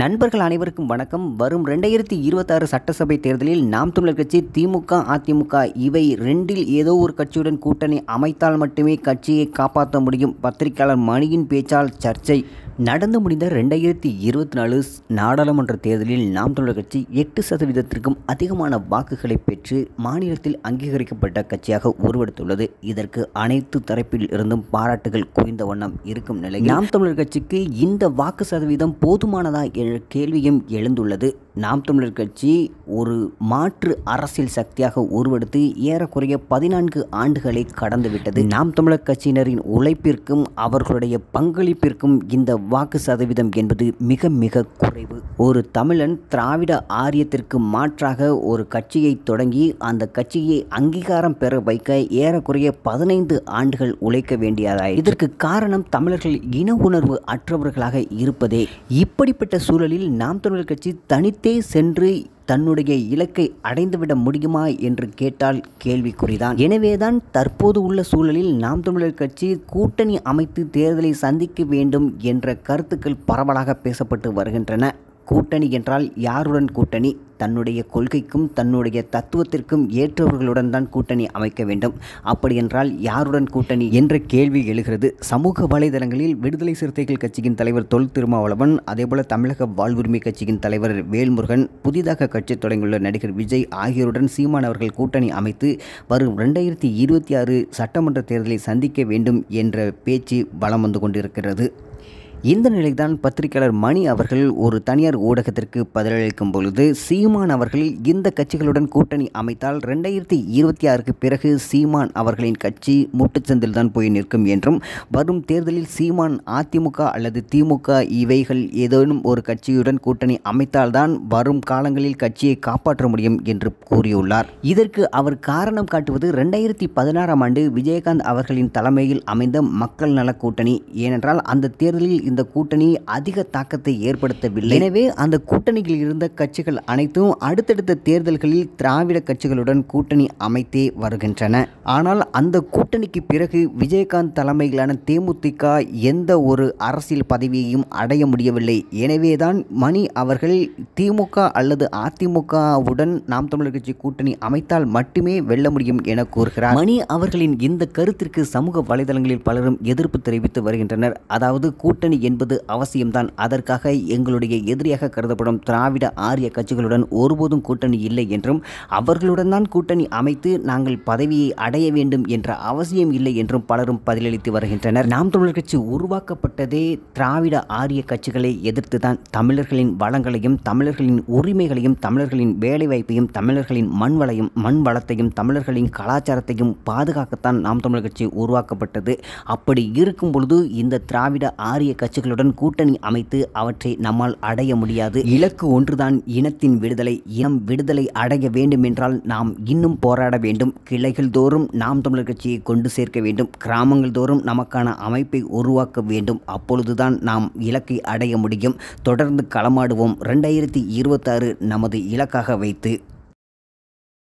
நண்பர்கள் அனைவருக்கும் வணக்கம் வரும் ரெண்டாயிரத்தி இருபத்தாறு சட்டசபை தேர்தலில் நாம் தமிழர் கட்சி திமுக அதிமுக இவை ரெண்டில் ஏதோ ஒரு கட்சியுடன் கூட்டணி அமைத்தால் மட்டுமே கட்சியை காப்பாற்ற முடியும் பத்திரிகையாளர் மணியின் பேச்சால் சர்ச்சை நடந்து முடிந்த ரெண்டாயிரத்தி இருபத்தி நாலு நாடாளுமன்ற தேர்தலில் நாம் தமிழர் கட்சி எட்டு சதவீதத்திற்கும் அதிகமான வாக்குகளை பெற்று மாநிலத்தில் அங்கீகரிக்கப்பட்ட கட்சியாக உருவெடுத்துள்ளது இதற்கு அனைத்து தரப்பில் இருந்தும் பாராட்டுகள் குவிந்த வண்ணம் இருக்கும் நிலையில் நாம் தமிழர் கட்சிக்கு இந்த வாக்கு சதவீதம் போதுமானதா என்ற கேள்வியும் எழுந்துள்ளது நாம் தமிழர் கட்சி ஒரு மாற்று அரசியல் சக்தியாக உருவெடுத்து ஏறக்குறைய பதினான்கு ஆண்டுகளை கடந்துவிட்டது நாம் தமிழர் கட்சியினரின் உழைப்பிற்கும் அவர்களுடைய பங்களிப்பிற்கும் இந்த வாக்கு சதவீதம் என்பது மிக மிக குறைவு ஒரு தமிழன் திராவிட ஆரியத்திற்கு மாற்றாக ஒரு கட்சியை தொடங்கி அந்த கட்சியை அங்கீகாரம் பெற வைக்க ஏறக்குறைய பதினைந்து ஆண்டுகள் உழைக்க வேண்டியதாய் இதற்கு காரணம் தமிழர்கள் இன உணர்வு அற்றவர்களாக இருப்பதே இப்படிப்பட்ட சூழலில் நாம் தமிழர் கட்சி தனித்தே சென்று தன்னுடைய இலக்கை அடைந்துவிட முடியுமா என்று கேட்டால் கேள்விக்குறிதான் எனவேதான் தற்போது உள்ள சூழலில் நாம் தமிழர் கட்சி கூட்டணி அமைத்து தேர்தலை சந்திக்க வேண்டும் என்ற கருத்துக்கள் பரவலாக பேசப்பட்டு வருகின்றன கூட்டணி என்றால் யாருடன் கூட்டணி தன்னுடைய கொள்கைக்கும் தன்னுடைய தத்துவத்திற்கும் ஏற்றவர்களுடன் தான் கூட்டணி அமைக்க வேண்டும் அப்படியென்றால் யாருடன் கூட்டணி என்ற கேள்வி எழுகிறது சமூக வலைதளங்களில் விடுதலை சிறுத்தைகள் கட்சியின் தலைவர் தொல் திருமாவளவன் அதேபோல தமிழக வாழ்வுரிமை கட்சியின் தலைவர் வேல்முருகன் புதிதாக கட்சி தொடங்கியுள்ள நடிகர் விஜய் ஆகியோருடன் சீமான் அவர்கள் கூட்டணி அமைத்து வரும் ரெண்டாயிரத்தி இருபத்தி ஆறு சட்டமன்ற தேர்தலை சந்திக்க வேண்டும் என்ற பேச்சு வலம் வந்து கொண்டிருக்கிறது இந்த நிலைதான் பத்திரிகையாளர் மணி அவர்கள் ஒரு தனியார் ஊடகத்திற்கு பதிலளிக்கும் பொழுது சீமான் அவர்கள் இந்த கட்சிகளுடன் கூட்டணி அமைத்தால் ரெண்டாயிரத்தி இருபத்தி ஆறுக்கு பிறகு சீமான் அவர்களின் கட்சி முட்டுச்சந்தில் தான் போய் நிற்கும் என்றும் வரும் தேர்தலில் சீமான் அதிமுக அல்லது திமுக இவைகள் ஏதேனும் ஒரு கட்சியுடன் கூட்டணி அமைத்தால்தான் வரும் காலங்களில் கட்சியை காப்பாற்ற முடியும் என்று கூறியுள்ளார் இதற்கு அவர் காரணம் காட்டுவது ரெண்டாயிரத்தி பதினாறாம் ஆண்டு விஜயகாந்த் அவர்களின் தலைமையில் அமைந்த மக்கள் நல கூட்டணி ஏனென்றால் அந்த தேர்தலில் இந்த கூட்டணி அதிக தாக்கத்தை ஏற்படுத்தவில்லை எனவே அந்த கூட்டணியில் இருந்த கட்சிகள் அனைத்தும் அடுத்தடுத்த தேர்தல்களில் திராவிட கட்சிகளுடன் கூட்டணி அமைத்தே வருகின்றன ஆனால் அந்த கூட்டணிக்கு பிறகு விஜயகாந்த் தலைமையிலான தேமுதிக எந்த ஒரு அரசியல் பதவியையும் அடைய முடியவில்லை எனவேதான் மணி அவர்கள் திமுக அல்லது அதிமுகவுடன் நாம் தமிழர் கட்சி கூட்டணி அமைத்தால் மட்டுமே வெல்ல முடியும் என கூறுகிறார் மணி அவர்களின் இந்த கருத்திற்கு சமூக வலைதளங்களில் பலரும் எதிர்ப்பு தெரிவித்து வருகின்றனர் அதாவது கூட்டணி என்பது அவசியம்தான் அதற்காக எங்களுடைய எதிரியாக கருதப்படும் திராவிட ஆரிய கட்சிகளுடன் ஒருபோதும் கூட்டணி இல்லை என்றும் அவர்களுடன் தான் கூட்டணி அமைத்து நாங்கள் பதவியை அடைய வேண்டும் என்ற அவசியம் இல்லை என்றும் பலரும் பதிலளித்து வருகின்றனர் நாம் தமிழர் கட்சி உருவாக்கப்பட்டதே திராவிட ஆரிய கட்சிகளை எதிர்த்து தான் தமிழர்களின் வளங்களையும் தமிழர்களின் உரிமைகளையும் தமிழர்களின் வேலைவாய்ப்பையும் தமிழர்களின் மண் வளையும் மண் வளத்தையும் தமிழர்களின் கலாச்சாரத்தையும் பாதுகாக்கத்தான் நாம் தமிழர் கட்சி உருவாக்கப்பட்டது அப்படி இருக்கும் பொழுது இந்த திராவிட ஆரிய கட்சி கட்சிகளுடன் கூட்டணி அமைத்து அவற்றை நம்மால் அடைய முடியாது இலக்கு ஒன்றுதான் இனத்தின் விடுதலை இனம் விடுதலை அடைய வேண்டும் என்றால் நாம் இன்னும் போராட வேண்டும் கிளைகள் தோறும் நாம் தமிழர் கட்சியை கொண்டு சேர்க்க வேண்டும் கிராமங்கள் தோறும் நமக்கான அமைப்பை உருவாக்க வேண்டும் அப்பொழுதுதான் நாம் இலக்கை அடைய முடியும் தொடர்ந்து களமாடுவோம் ரெண்டாயிரத்தி இருபத்தாறு நமது இலக்காக வைத்து